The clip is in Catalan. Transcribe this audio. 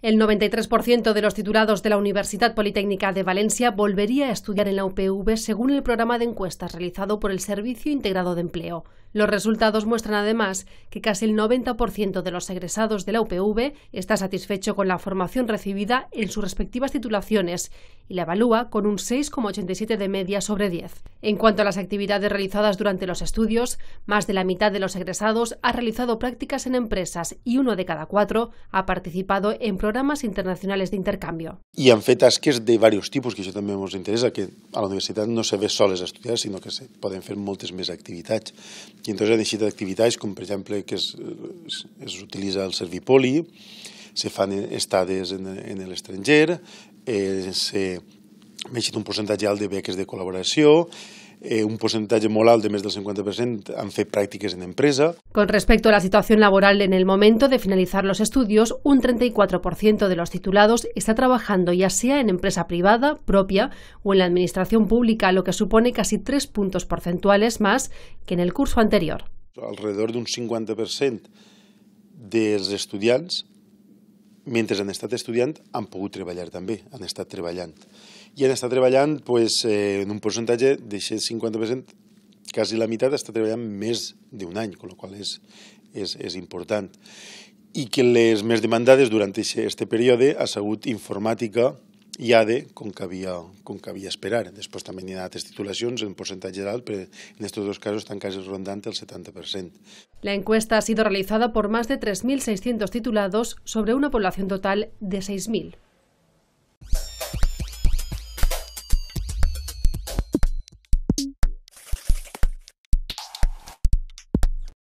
El 93% de los titulados de la Universidad Politécnica de Valencia volvería a estudiar en la UPV según el programa de encuestas realizado por el Servicio Integrado de Empleo. Los resultados muestran además que casi el 90% de los egresados de la UPV está satisfecho con la formación recibida en sus respectivas titulaciones y la evalúa con un 6,87 de media sobre 10. En cuanto a las actividades realizadas durante los estudios, más de la mitad de los egresados ha realizado prácticas en empresas y uno de cada cuatro ha participado en programas internacionales de intercambio. Y han fet tasques de varios tipus, que això també ens interessa, que a la universitat no se ve soles a estudiar, sinó que se poden fer moltes més activitats. I entonces han deixat activitats com, per exemple, que es, es, es utilitza el servipoli, se fan estades en, en l'estranger, eh, se més un percentatge alt de beques de col·laboració, eh, un percentatge molt alt de més del 50% han fet pràctiques en empresa. Con respecto a la situación laboral en el momento de finalizar los estudios, un 34% de los titulados está trabajando ya sea en empresa privada, propia o en la administración pública, lo que supone casi tres puntos porcentuales más que en el curso anterior. Alrededor d'un 50% dels estudiants mentre han estat estudiant han pogut treballar també, han estat treballant. I han estat treballant pues, eh, en un percentatge d'aquest 50%, quasi la meitat està treballant més d'un any, amb la qual és, és, és important. I que les més demandades durant aquest període ha sigut informàtica, i ADE, com que havia, com que havia esperar. Després també n'hi ha altres titulacions en percentatge alt, però en estos dos casos estan quasi rondant el 70%. La encuesta ha sido realizada por más de 3.600 titulados sobre una población total de 6.000.